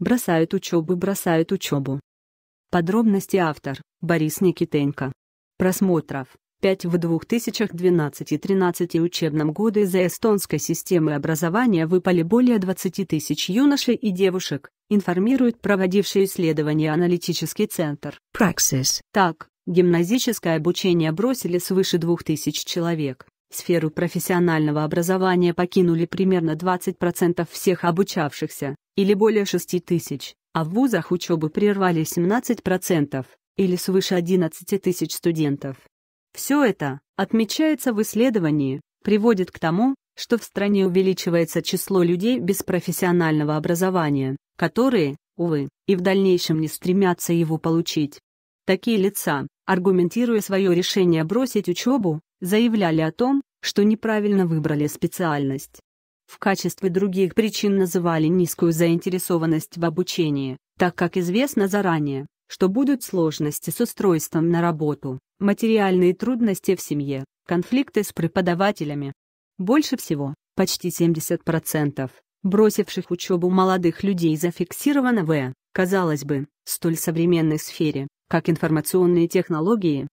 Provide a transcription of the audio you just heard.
Бросают учебу, бросают учебу. Подробности автор – Борис Никитенко. Просмотров – 5 в 2012-13 учебном году из-за эстонской системы образования выпали более 20 тысяч юношей и девушек, информирует проводивший исследование аналитический центр. Praxis. Так, гимназическое обучение бросили свыше 2000 человек. Сферу профессионального образования покинули примерно 20% всех обучавшихся, или более 6 тысяч, а в вузах учебы прервали 17%, или свыше 11 тысяч студентов. Все это, отмечается в исследовании, приводит к тому, что в стране увеличивается число людей без профессионального образования, которые, увы, и в дальнейшем не стремятся его получить. Такие лица, аргументируя свое решение бросить учебу, заявляли о том, что неправильно выбрали специальность. В качестве других причин называли низкую заинтересованность в обучении, так как известно заранее, что будут сложности с устройством на работу, материальные трудности в семье, конфликты с преподавателями. Больше всего, почти 70%, бросивших учебу молодых людей зафиксировано в, казалось бы, столь современной сфере, как информационные технологии,